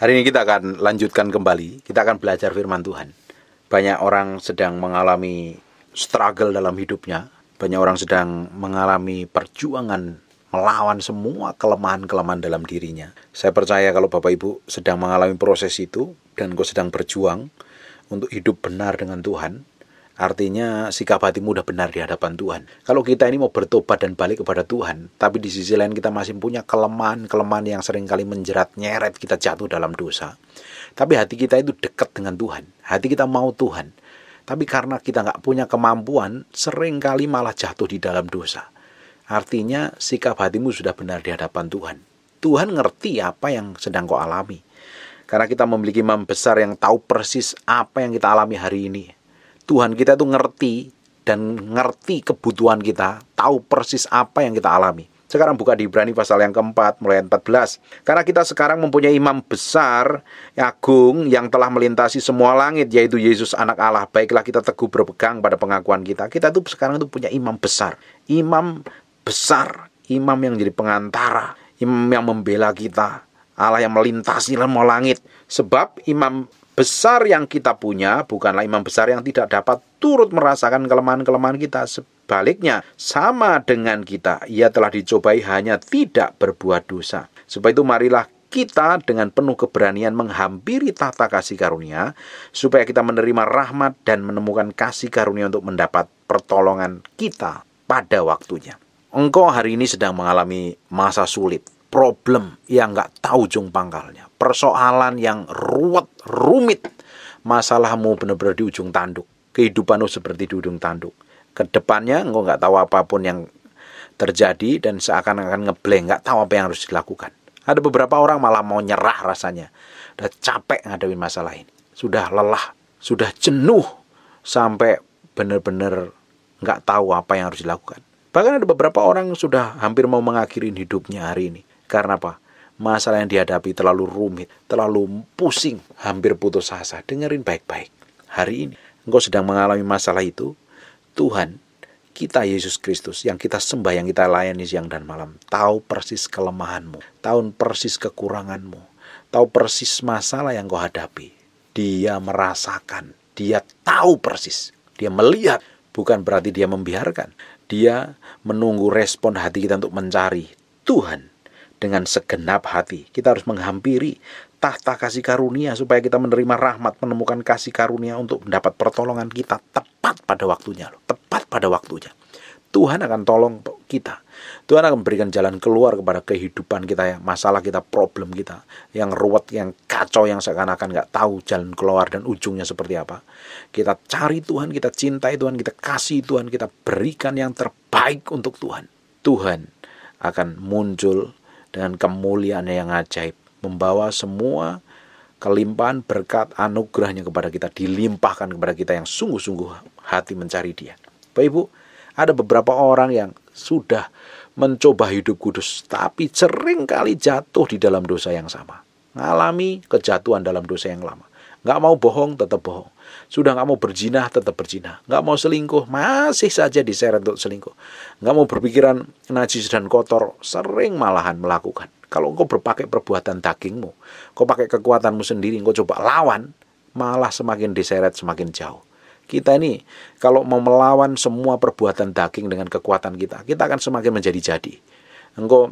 Hari ini kita akan lanjutkan kembali, kita akan belajar firman Tuhan. Banyak orang sedang mengalami struggle dalam hidupnya, banyak orang sedang mengalami perjuangan melawan semua kelemahan-kelemahan dalam dirinya. Saya percaya kalau Bapak Ibu sedang mengalami proses itu dan kau sedang berjuang untuk hidup benar dengan Tuhan, Artinya sikap hatimu udah benar di hadapan Tuhan. Kalau kita ini mau bertobat dan balik kepada Tuhan, tapi di sisi lain kita masih punya kelemahan-kelemahan yang sering kali menjerat nyeret kita jatuh dalam dosa. Tapi hati kita itu dekat dengan Tuhan. Hati kita mau Tuhan. Tapi karena kita nggak punya kemampuan, seringkali malah jatuh di dalam dosa. Artinya sikap hatimu sudah benar di hadapan Tuhan. Tuhan ngerti apa yang sedang kau alami. Karena kita memiliki imam besar yang tahu persis apa yang kita alami hari ini Tuhan kita itu ngerti dan ngerti kebutuhan kita, tahu persis apa yang kita alami. Sekarang buka di Ibrani pasal yang keempat, mulai 14. Karena kita sekarang mempunyai imam besar, agung, yang telah melintasi semua langit, yaitu Yesus anak Allah. Baiklah kita teguh berpegang pada pengakuan kita. Kita tuh sekarang tuh punya imam besar. Imam besar, imam yang jadi pengantara, imam yang membela kita, Allah yang melintasi semua langit. Sebab imam besar yang kita punya bukanlah imam besar yang tidak dapat turut merasakan kelemahan-kelemahan kita. Sebaliknya, sama dengan kita, ia telah dicobai hanya tidak berbuat dosa. supaya itu marilah kita dengan penuh keberanian menghampiri tata kasih karunia supaya kita menerima rahmat dan menemukan kasih karunia untuk mendapat pertolongan kita pada waktunya. Engkau hari ini sedang mengalami masa sulit problem yang nggak tahu ujung pangkalnya, persoalan yang ruwet, rumit, masalahmu benar-benar di ujung tanduk, kehidupanmu seperti di ujung tanduk. Kedepannya engkau nggak tahu apapun yang terjadi dan seakan-akan ngebleng, nggak tahu apa yang harus dilakukan. Ada beberapa orang malah mau nyerah rasanya, udah capek ngadepin masalah ini, sudah lelah, sudah jenuh sampai benar-benar nggak tahu apa yang harus dilakukan. Bahkan ada beberapa orang yang sudah hampir mau mengakhiri hidupnya hari ini. Karena apa? Masalah yang dihadapi terlalu rumit, terlalu pusing, hampir putus asa. Dengerin baik-baik. Hari ini engkau sedang mengalami masalah itu, Tuhan kita Yesus Kristus yang kita sembah, yang kita layani siang dan malam, tahu persis kelemahanmu, tahu persis kekuranganmu, tahu persis masalah yang kau hadapi. Dia merasakan, dia tahu persis, dia melihat, bukan berarti dia membiarkan. Dia menunggu respon hati kita untuk mencari Tuhan dengan segenap hati. Kita harus menghampiri tahta kasih karunia supaya kita menerima rahmat, menemukan kasih karunia untuk mendapat pertolongan kita tepat pada waktunya loh, tepat pada waktunya. Tuhan akan tolong kita. Tuhan akan memberikan jalan keluar kepada kehidupan kita ya. masalah kita, problem kita, yang ruwet, yang kacau, yang seakan-akan nggak tahu jalan keluar dan ujungnya seperti apa. Kita cari Tuhan, kita cintai Tuhan, kita kasih Tuhan, kita berikan yang terbaik untuk Tuhan. Tuhan akan muncul dengan kemuliaannya yang ajaib, membawa semua kelimpahan berkat anugerahnya kepada kita dilimpahkan kepada kita yang sungguh-sungguh hati mencari dia. Bapak Ibu, ada beberapa orang yang sudah mencoba hidup kudus tapi sering kali jatuh di dalam dosa yang sama. Ngalami kejatuhan dalam dosa yang lama. Nggak mau bohong tetap bohong. Sudah nggak mau berjinah tetap berjinah, nggak mau selingkuh masih saja diseret untuk selingkuh, nggak mau berpikiran najis dan kotor sering malahan melakukan. Kalau engkau berpakai perbuatan dagingmu, kau pakai kekuatanmu sendiri, engkau coba lawan, malah semakin diseret semakin jauh. Kita ini kalau mau melawan semua perbuatan daging dengan kekuatan kita, kita akan semakin menjadi-jadi. Engkau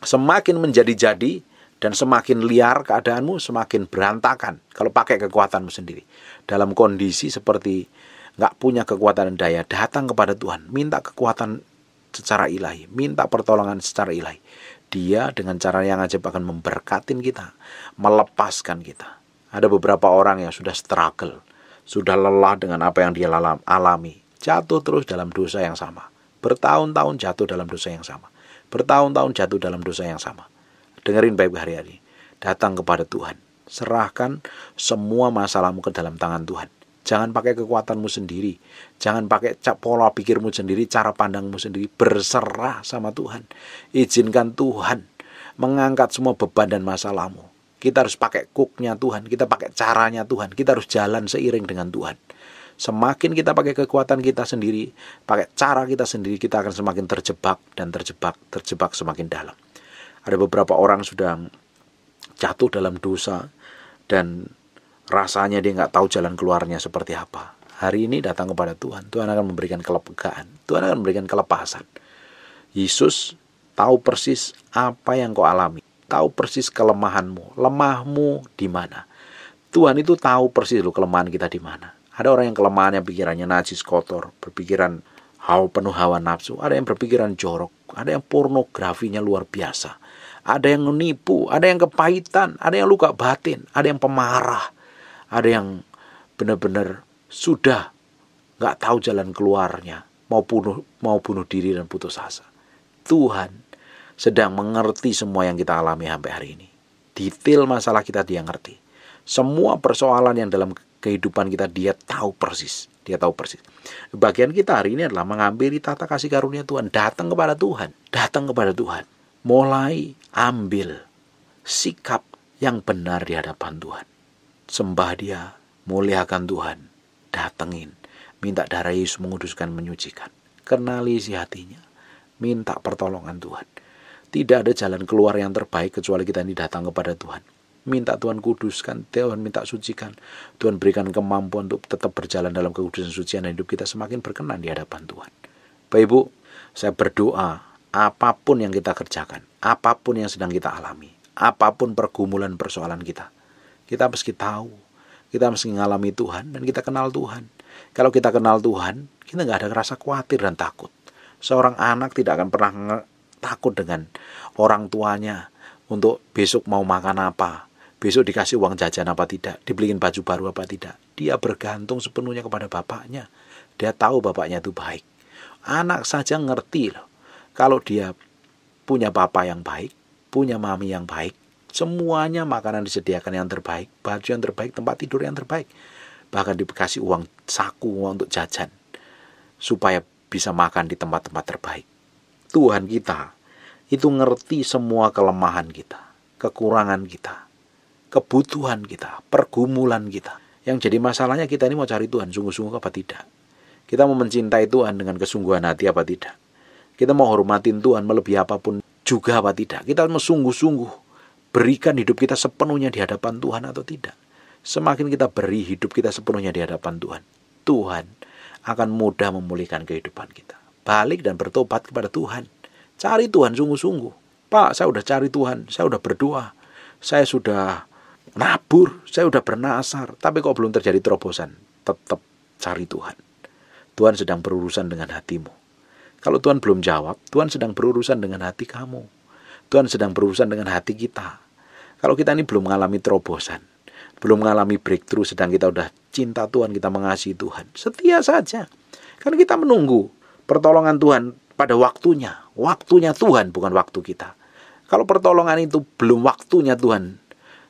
semakin menjadi-jadi, dan semakin liar keadaanmu, semakin berantakan kalau pakai kekuatanmu sendiri. Dalam kondisi seperti nggak punya kekuatan dan daya, datang kepada Tuhan, minta kekuatan secara ilahi, minta pertolongan secara ilahi. Dia dengan cara yang ajaib akan memberkatin kita, melepaskan kita. Ada beberapa orang yang sudah struggle, sudah lelah dengan apa yang dia alami, jatuh terus dalam dosa yang sama. Bertahun-tahun jatuh dalam dosa yang sama. Bertahun-tahun jatuh dalam dosa yang sama. Dengerin baik hari ini Datang kepada Tuhan. Serahkan semua masalahmu ke dalam tangan Tuhan. Jangan pakai kekuatanmu sendiri. Jangan pakai pola pikirmu sendiri, cara pandangmu sendiri. Berserah sama Tuhan. Izinkan Tuhan mengangkat semua beban dan masalahmu. Kita harus pakai kuknya Tuhan. Kita pakai caranya Tuhan. Kita harus jalan seiring dengan Tuhan. Semakin kita pakai kekuatan kita sendiri, pakai cara kita sendiri, kita akan semakin terjebak dan terjebak, terjebak semakin dalam ada beberapa orang sudah jatuh dalam dosa dan rasanya dia nggak tahu jalan keluarnya seperti apa. Hari ini datang kepada Tuhan, Tuhan akan memberikan kelegaan, Tuhan akan memberikan kelepasan. Yesus tahu persis apa yang kau alami, tahu persis kelemahanmu, lemahmu di mana. Tuhan itu tahu persis lo kelemahan kita di mana. Ada orang yang kelemahannya pikirannya najis kotor, berpikiran hawa penuh hawa nafsu, ada yang berpikiran jorok, ada yang pornografinya luar biasa ada yang menipu, ada yang kepahitan, ada yang luka batin, ada yang pemarah, ada yang benar-benar sudah nggak tahu jalan keluarnya, mau bunuh mau bunuh diri dan putus asa. Tuhan sedang mengerti semua yang kita alami sampai hari ini. Detail masalah kita dia ngerti. Semua persoalan yang dalam kehidupan kita dia tahu persis. Dia tahu persis. Bagian kita hari ini adalah mengambil tata kasih karunia Tuhan, datang kepada Tuhan, datang kepada Tuhan mulai ambil sikap yang benar di hadapan Tuhan. Sembah dia, muliakan Tuhan, datengin, minta darah Yesus menguduskan, menyucikan. Kenali isi hatinya, minta pertolongan Tuhan. Tidak ada jalan keluar yang terbaik kecuali kita ini datang kepada Tuhan. Minta Tuhan kuduskan, Tuhan minta sucikan. Tuhan berikan kemampuan untuk tetap berjalan dalam kekudusan sucian dan hidup kita semakin berkenan di hadapan Tuhan. Bapak Ibu, saya berdoa apapun yang kita kerjakan, apapun yang sedang kita alami, apapun pergumulan persoalan kita. Kita meski tahu, kita meski mengalami Tuhan dan kita kenal Tuhan. Kalau kita kenal Tuhan, kita nggak ada rasa khawatir dan takut. Seorang anak tidak akan pernah takut dengan orang tuanya untuk besok mau makan apa, besok dikasih uang jajan apa tidak, dibeliin baju baru apa tidak. Dia bergantung sepenuhnya kepada bapaknya. Dia tahu bapaknya itu baik. Anak saja ngerti loh kalau dia punya bapak yang baik, punya mami yang baik, semuanya makanan disediakan yang terbaik, baju yang terbaik, tempat tidur yang terbaik. Bahkan dikasih uang saku uang untuk jajan supaya bisa makan di tempat-tempat terbaik. Tuhan kita itu ngerti semua kelemahan kita, kekurangan kita, kebutuhan kita, pergumulan kita. Yang jadi masalahnya kita ini mau cari Tuhan sungguh-sungguh apa tidak? Kita mau mencintai Tuhan dengan kesungguhan hati apa tidak? Kita mau hormatin Tuhan melebihi apapun juga apa tidak. Kita sungguh-sungguh berikan hidup kita sepenuhnya di hadapan Tuhan atau tidak. Semakin kita beri hidup kita sepenuhnya di hadapan Tuhan, Tuhan akan mudah memulihkan kehidupan kita. Balik dan bertobat kepada Tuhan. Cari Tuhan sungguh-sungguh. Pak, saya sudah cari Tuhan, saya sudah berdoa, saya sudah nabur, saya sudah bernasar, tapi kok belum terjadi terobosan. Tetap cari Tuhan. Tuhan sedang berurusan dengan hatimu. Kalau Tuhan belum jawab, Tuhan sedang berurusan dengan hati kamu. Tuhan sedang berurusan dengan hati kita. Kalau kita ini belum mengalami terobosan, belum mengalami breakthrough, sedang kita udah cinta Tuhan, kita mengasihi Tuhan. Setia saja. Karena kita menunggu pertolongan Tuhan pada waktunya. Waktunya Tuhan, bukan waktu kita. Kalau pertolongan itu belum waktunya Tuhan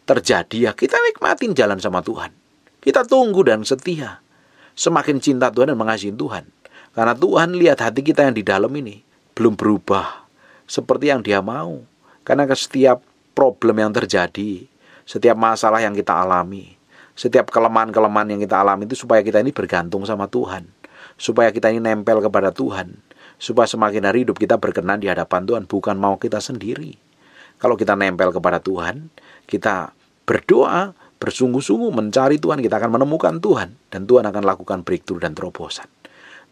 terjadi, ya kita nikmatin jalan sama Tuhan. Kita tunggu dan setia. Semakin cinta Tuhan dan mengasihi Tuhan, karena Tuhan lihat hati kita yang di dalam ini belum berubah seperti yang dia mau. Karena setiap problem yang terjadi, setiap masalah yang kita alami, setiap kelemahan-kelemahan yang kita alami itu supaya kita ini bergantung sama Tuhan. Supaya kita ini nempel kepada Tuhan. Supaya semakin hari hidup kita berkenan di hadapan Tuhan, bukan mau kita sendiri. Kalau kita nempel kepada Tuhan, kita berdoa, bersungguh-sungguh mencari Tuhan, kita akan menemukan Tuhan. Dan Tuhan akan lakukan breakthrough dan terobosan.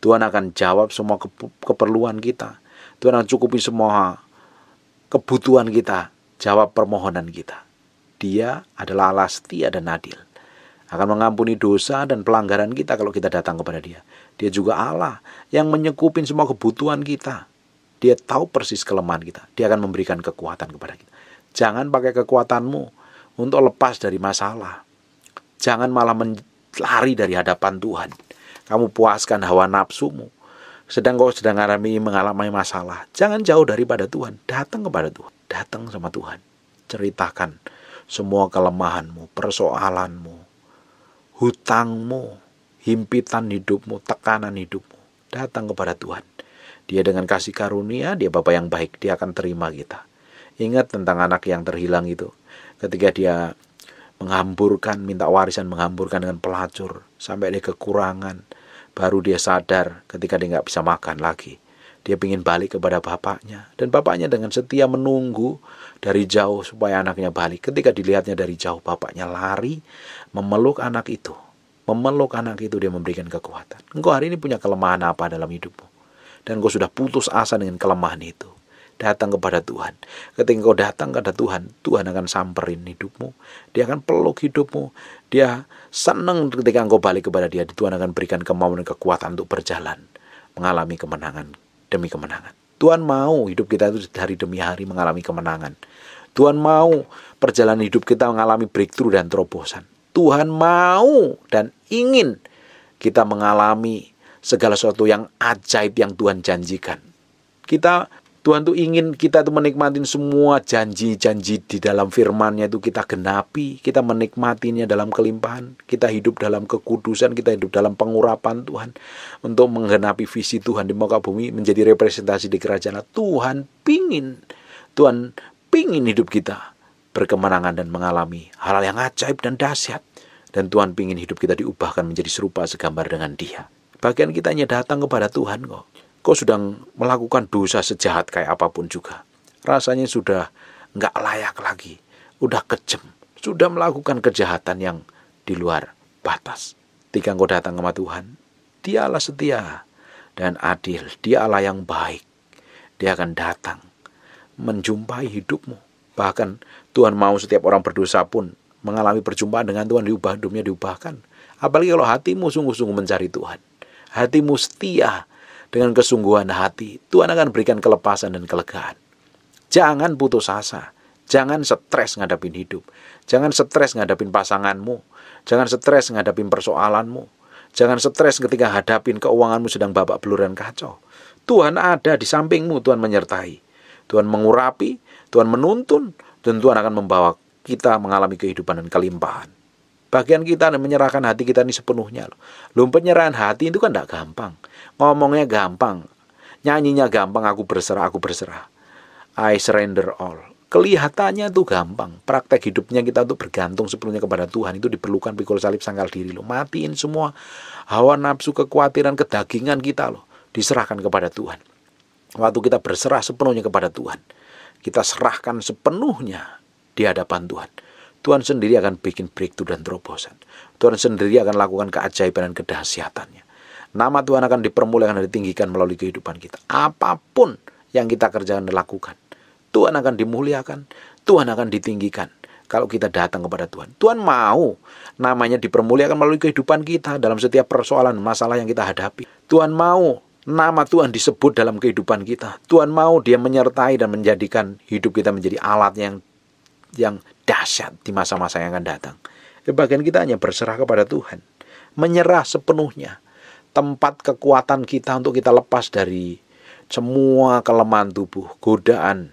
Tuhan akan jawab semua keperluan kita. Tuhan akan cukupi semua kebutuhan kita, jawab permohonan kita. Dia adalah Allah setia dan adil. Akan mengampuni dosa dan pelanggaran kita kalau kita datang kepada dia. Dia juga Allah yang menyekupin semua kebutuhan kita. Dia tahu persis kelemahan kita. Dia akan memberikan kekuatan kepada kita. Jangan pakai kekuatanmu untuk lepas dari masalah. Jangan malah lari dari hadapan Tuhan kamu puaskan hawa nafsumu. Sedang kau sedang mengalami mengalami masalah, jangan jauh daripada Tuhan, datang kepada Tuhan, datang sama Tuhan. Ceritakan semua kelemahanmu, persoalanmu, hutangmu, himpitan hidupmu, tekanan hidupmu. Datang kepada Tuhan. Dia dengan kasih karunia, dia Bapa yang baik, dia akan terima kita. Ingat tentang anak yang terhilang itu. Ketika dia menghamburkan, minta warisan menghamburkan dengan pelacur sampai dia kekurangan. Baru dia sadar ketika dia nggak bisa makan lagi. Dia ingin balik kepada bapaknya dan bapaknya dengan setia menunggu dari jauh supaya anaknya balik. Ketika dilihatnya dari jauh bapaknya lari memeluk anak itu. Memeluk anak itu dia memberikan kekuatan. Engkau hari ini punya kelemahan apa dalam hidupmu? Dan engkau sudah putus asa dengan kelemahan itu datang kepada Tuhan. Ketika kau datang kepada Tuhan, Tuhan akan samperin hidupmu. Dia akan peluk hidupmu. Dia senang ketika engkau balik kepada dia. Tuhan akan berikan kemampuan, dan kekuatan untuk berjalan. Mengalami kemenangan demi kemenangan. Tuhan mau hidup kita itu dari demi hari mengalami kemenangan. Tuhan mau perjalanan hidup kita mengalami breakthrough dan terobosan. Tuhan mau dan ingin kita mengalami segala sesuatu yang ajaib yang Tuhan janjikan. Kita Tuhan tuh ingin kita tuh menikmati semua janji-janji di dalam firman-Nya itu kita genapi, kita menikmatinya dalam kelimpahan, kita hidup dalam kekudusan, kita hidup dalam pengurapan Tuhan untuk menggenapi visi Tuhan di muka bumi menjadi representasi di kerajaan Tuhan pingin Tuhan pingin hidup kita berkemenangan dan mengalami hal-hal yang ajaib dan dahsyat dan Tuhan pingin hidup kita diubahkan menjadi serupa segambar dengan Dia. Bagian kita hanya datang kepada Tuhan kok kau sudah melakukan dosa sejahat kayak apapun juga. Rasanya sudah nggak layak lagi, udah kejem, sudah melakukan kejahatan yang di luar batas. Ketika engkau datang sama Tuhan, dialah setia dan adil, dialah yang baik. Dia akan datang menjumpai hidupmu. Bahkan Tuhan mau setiap orang berdosa pun mengalami perjumpaan dengan Tuhan diubah hidupnya diubahkan. Apalagi kalau hatimu sungguh-sungguh mencari Tuhan. Hatimu setia dengan kesungguhan hati, Tuhan akan berikan kelepasan dan kelegaan. Jangan putus asa. Jangan stres ngadapin hidup. Jangan stres ngadapin pasanganmu. Jangan stres ngadapin persoalanmu. Jangan stres ketika hadapin keuanganmu sedang babak belur dan kacau. Tuhan ada di sampingmu, Tuhan menyertai. Tuhan mengurapi, Tuhan menuntun, dan Tuhan akan membawa kita mengalami kehidupan dan kelimpahan. Bagian kita dan menyerahkan hati kita ini sepenuhnya. Loh, penyerahan hati itu kan tidak gampang. Ngomongnya gampang, nyanyinya gampang, aku berserah, aku berserah. I surrender all. Kelihatannya tuh gampang. Praktek hidupnya kita untuk bergantung sepenuhnya kepada Tuhan itu diperlukan pikul salib sangkal diri loh. Matiin semua hawa nafsu, kekhawatiran, kedagingan kita loh. Diserahkan kepada Tuhan. Waktu kita berserah sepenuhnya kepada Tuhan. Kita serahkan sepenuhnya di hadapan Tuhan. Tuhan sendiri akan bikin breakthrough dan terobosan. Tuhan sendiri akan lakukan keajaiban dan kedahsyatannya. Nama Tuhan akan dipermuliakan dan ditinggikan melalui kehidupan kita. Apapun yang kita kerjakan dan lakukan, Tuhan akan dimuliakan, Tuhan akan ditinggikan. Kalau kita datang kepada Tuhan, Tuhan mau namanya dipermuliakan melalui kehidupan kita dalam setiap persoalan masalah yang kita hadapi. Tuhan mau nama Tuhan disebut dalam kehidupan kita. Tuhan mau Dia menyertai dan menjadikan hidup kita menjadi alat yang yang dahsyat di masa-masa yang akan datang. Bagian kita hanya berserah kepada Tuhan, menyerah sepenuhnya tempat kekuatan kita untuk kita lepas dari semua kelemahan tubuh, godaan,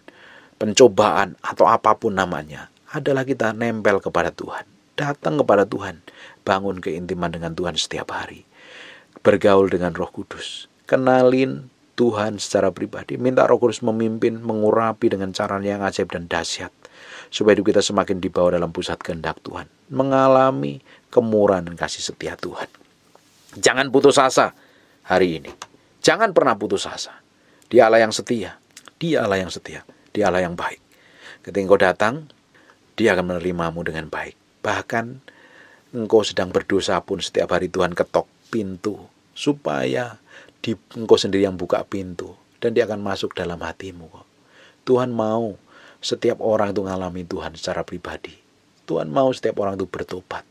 pencobaan atau apapun namanya adalah kita nempel kepada Tuhan. Datang kepada Tuhan, bangun keintiman dengan Tuhan setiap hari. Bergaul dengan Roh Kudus, kenalin Tuhan secara pribadi, minta Roh Kudus memimpin, mengurapi dengan cara yang ajaib dan dahsyat supaya hidup kita semakin dibawa dalam pusat kehendak Tuhan, mengalami kemurahan dan kasih setia Tuhan. Jangan putus asa hari ini. Jangan pernah putus asa. Allah yang setia. Allah yang setia. Allah yang baik. Ketika engkau datang, dia akan menerimamu dengan baik. Bahkan engkau sedang berdosa pun setiap hari Tuhan ketok pintu supaya di, engkau sendiri yang buka pintu dan dia akan masuk dalam hatimu. Tuhan mau setiap orang itu mengalami Tuhan secara pribadi. Tuhan mau setiap orang itu bertobat.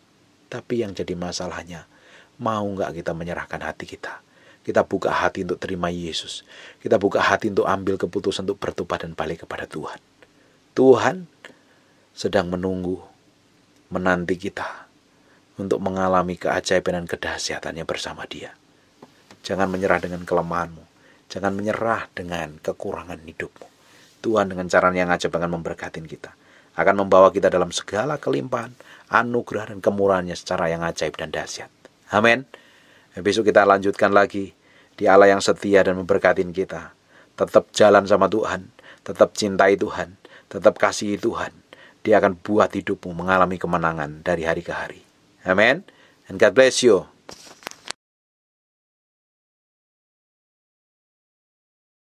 Tapi yang jadi masalahnya Mau nggak kita menyerahkan hati kita? Kita buka hati untuk terima Yesus. Kita buka hati untuk ambil keputusan untuk bertobat dan balik kepada Tuhan. Tuhan sedang menunggu, menanti kita untuk mengalami keajaiban dan kedahsyatannya bersama dia. Jangan menyerah dengan kelemahanmu. Jangan menyerah dengan kekurangan hidupmu. Tuhan dengan cara yang ajaib akan memberkati kita. Akan membawa kita dalam segala kelimpahan, anugerah dan kemurahannya secara yang ajaib dan dahsyat. Amin. Besok kita lanjutkan lagi di Allah yang setia dan memberkatin kita. Tetap jalan sama Tuhan, tetap cintai Tuhan, tetap kasihi Tuhan. Dia akan buat hidupmu mengalami kemenangan dari hari ke hari. Amin. And God bless you.